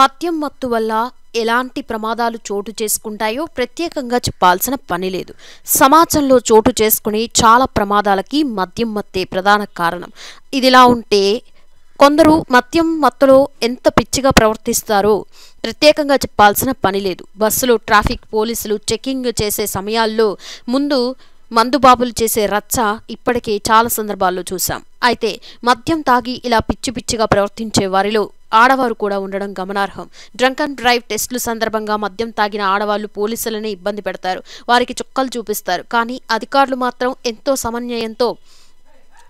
మద్యం మత్తు వల్ల ఎలాంటి ప్రమాదాలు చోటు చేసుకుంటాయో ప్రత్యేకంగా చెప్పాల్సిన పని లేదు సమాజంలో చోటు చేసుకునే చాలా ప్రమాదాలకి మద్యం మత్తే ప్రధాన కారణం ఇదిలా ఉంటే కొందరు మద్యం మత్తులో ఎంత పిచ్చిగా ప్రవర్తిస్తారో ప్రత్యేకంగా చెప్పాల్సిన పని లేదు బస్సులో ట్రాఫిక్ పోలీసులు చెకింగ్ చేసే సమయాల్లో ముందు మందుబాబులు చేసే రచ్చ ఇప్పటికే చాలా సందర్భాల్లో చూసాం అయితే మద్యం తాగి ఇలా పిచ్చి పిచ్చిగా ప్రవర్తించే వారిలో ఆడవారు కూడా ఉండడం గమనార్హం డ్రంక్ అండ్ డ్రైవ్ టెస్టులు సందర్భంగా మద్యం తాగిన ఆడవాళ్లు పోలీసులనే ఇబ్బంది పెడతారు వారికి చుక్కలు చూపిస్తారు కానీ అధికారులు మాత్రం ఎంతో సమన్వయంతో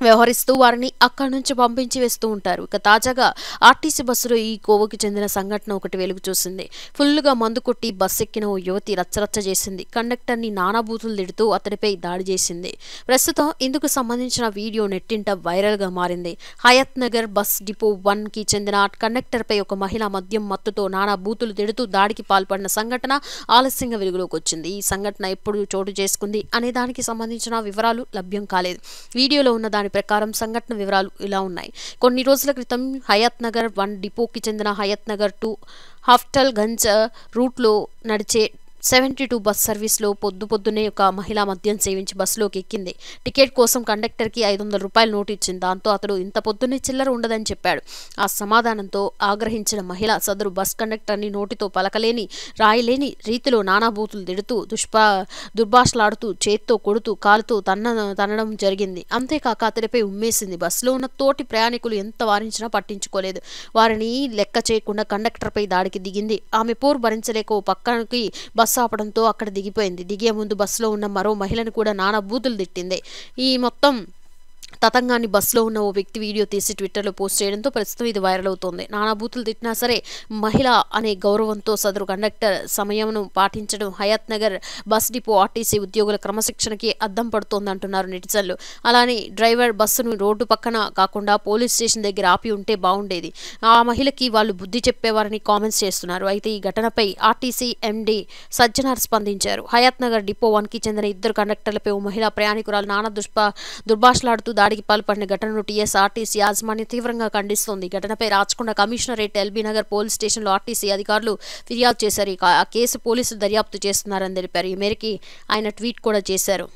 వ్యవహరిస్తూ వారిని అక్కడి నుంచి పంపించి వేస్తూ ఉంటారు ఇక తాజాగా ఆర్టీసీ బస్సులో ఈ కోవకు చెందిన సంఘటన ఒకటి వెలుగు చూసింది ఫుల్గా మందు కొట్టి బస్సు ఎక్కిన ఓ యువతి రచ్చరచ్చ చేసింది కండక్టర్ని నానాభూతులు తిడుతూ అతడిపై దాడి చేసింది ప్రస్తుతం ఇందుకు సంబంధించిన వీడియో నెట్టింట వైరల్గా మారింది హయత్ నగర్ బస్ డిపో వన్కి చెందిన కండక్టర్పై ఒక మహిళ మద్యం మత్తుతో నానా బూతులు తిడుతూ దాడికి పాల్పడిన సంఘటన ఆలస్యంగా వెలుగులోకి వచ్చింది ఈ సంఘటన ఎప్పుడు చోటు చేసుకుంది అనే దానికి సంబంధించిన వివరాలు లభ్యం కాలేదు వీడియోలో ఉన్న దాని దాని ప్రకారం సంఘటన వివరాలు ఇలా ఉన్నాయి కొన్ని రోజుల క్రితం హయాత్ నగర్ వన్ డిపోకి చెందిన హయాత్ నగర్ టూ హాఫ్టల్ గంజ్ రూట్లో నడిచే సెవెంటీ టూ బస్ సర్వీస్లో పొద్దు పొద్దునే ఒక మహిళా మద్యం సేవించి బస్సులోకి ఎక్కింది టికెట్ కోసం కండక్టర్కి ఐదు వందల రూపాయలు నోటు ఇచ్చింది దాంతో అతడు ఇంత పొద్దునే చిల్లర ఉండదని చెప్పాడు ఆ సమాధానంతో ఆగ్రహించిన మహిళ సదరు బస్ కండక్టర్ని నోటితో పలకలేని రాయలేని రీతిలో నానాభూతులు తిడుతూ దుష్పా దుర్భాషలాడుతూ చేత్తో కొడుతూ కాలుతూ తన్న తనడం జరిగింది అంతేకాక అతడిపై ఉమ్మేసింది బస్సులో ఉన్న తోటి ప్రయాణికులు ఎంత వారించినా పట్టించుకోలేదు వారిని లెక్క చేయకుండా కండక్టర్పై దాడికి దిగింది ఆమె పోరు భరించలేక ఓ పక్కనకి బస్ బస్సు ఆపడంతో అక్కడ దిగిపోయింది దిగే ముందు బస్సులో ఉన్న మరో మహిళను కూడా నానా బూతులు తిట్టింది ఈ మొత్తం తతంగాన్ని బస్సులో ఉన్న ఓ వ్యక్తి వీడియో తీసి ట్విట్టర్లో పోస్ట్ చేయడంతో ప్రస్తుతం ఇది వైరల్ అవుతోంది నానాభూతులు తిట్టినా సరే మహిళ అనే గౌరవంతో సదరు కండక్టర్ సమయంను పాటించడం Hayath Nagar bus depot RTC ఉద్యోగుల క్రమశిక్షణకి అద్దం పడుతోందంటున్నారు నెటిజన్లు అలానే డ్రైవర్ బస్సును రోడ్డు పక్కన కాకుండా పోలీస్ స్టేషన్ దగ్గర ఆపి ఉంటే బాగుండేది ఆ మహిళకి వాళ్ళు బుద్ధి చెప్పేవారని కామెంట్స్ చేస్తున్నారు అయితే ఈ ఘటనపై ఆర్టీసీ ఎండీ సజ్జనార్ స్పందించారు హయాత్ నగర్ డిపో వన్కి చెందిన ఇద్దరు కండక్టర్లపై ఓ మహిళా ప్రయాణికురాలు నానా దుష్ప దుర్భాషలాడుతూ దాడికి పాల్పడిన ఘటనను టీఎస్ఆర్టీసీ యాజమాన్యం తీవ్రంగా ఖండిస్తోంది ఘటనపై Rachakonda commissionerate LB Nagar police స్టేషన్లో ఆర్టీసీ అధికారులు ఫిర్యాదు చేశారు ఆ కేసు పోలీసులు దర్యాప్తు చేస్తున్నారని తెలిపారు ఈ మేరకి ఆయన ట్వీట్ కూడా చేశారు